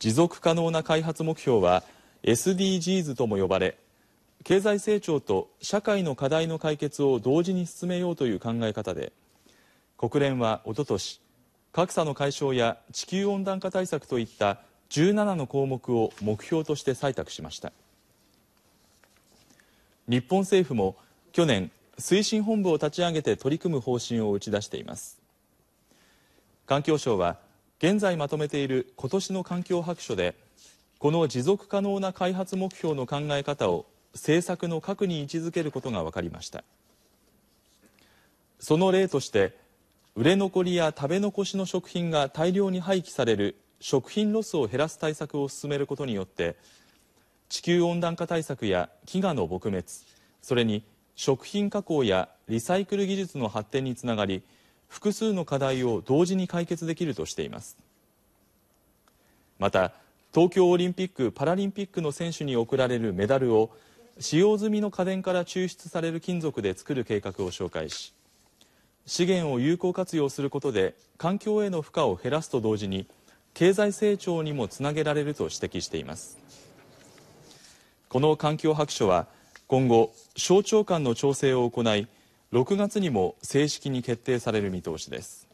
持続可能な開発目標は SDGs とも呼ばれ経済成長と社会の課題の解決を同時に進めようという考え方で国連はおととし格差の解消や地球温暖化対策といった17の項目を目標として採択しました日本政府も去年推進本部を立ち上げて取り組む方針を打ち出しています環境省は現在まとめている今年の環境白書でこの持続可能な開発目標の考え方を政策の核に位置づけることが分かりましたその例として売れ残りや食べ残しの食品が大量に廃棄される食品ロスを減らす対策を進めることによって地球温暖化対策や飢餓の撲滅それに食品加工やリサイクル技術の発展につながり複数の課題を同時に解決できるとしていますまた東京オリンピック・パラリンピックの選手に贈られるメダルを使用済みの家電から抽出される金属で作る計画を紹介し資源を有効活用することで環境への負荷を減らすと同時に経済成長にもつなげられると指摘していますこの環境白書は今後省庁間の調整を行い6月にも正式に決定される見通しです。